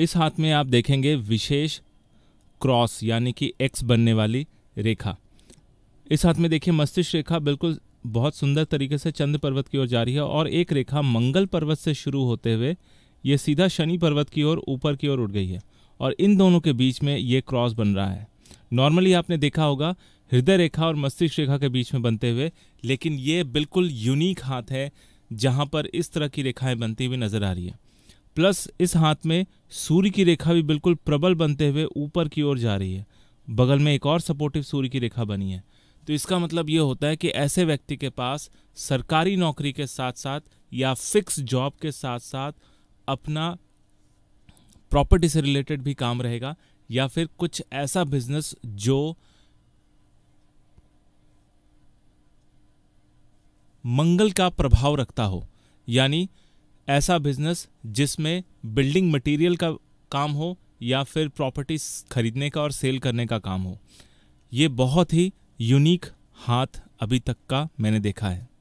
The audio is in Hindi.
इस हाथ में आप देखेंगे विशेष क्रॉस यानी कि एक्स बनने वाली रेखा इस हाथ में देखिए मस्तिष्क रेखा बिल्कुल बहुत सुंदर तरीके से चंद्र पर्वत की ओर जा रही है और एक रेखा मंगल पर्वत से शुरू होते हुए ये सीधा शनि पर्वत की ओर ऊपर की ओर उड़ गई है और इन दोनों के बीच में ये क्रॉस बन रहा है नॉर्मली आपने देखा होगा हृदय रेखा और मस्तिष्क रेखा के बीच में बनते हुए लेकिन ये बिल्कुल यूनिक हाथ है जहाँ पर इस तरह की रेखाएँ बनती हुई नज़र आ रही है प्लस इस हाथ में सूर्य की रेखा भी बिल्कुल प्रबल बनते हुए ऊपर की ओर जा रही है बगल में एक और सपोर्टिव सूर्य की रेखा बनी है तो इसका मतलब ये होता है कि ऐसे व्यक्ति के पास सरकारी नौकरी के साथ साथ या फिक्स जॉब के साथ साथ अपना प्रॉपर्टी से रिलेटेड भी काम रहेगा या फिर कुछ ऐसा बिजनेस जो मंगल का प्रभाव रखता हो यानी ऐसा बिजनेस जिसमें बिल्डिंग मटेरियल का काम हो या फिर प्रॉपर्टी खरीदने का और सेल करने का काम हो ये बहुत ही यूनिक हाथ अभी तक का मैंने देखा है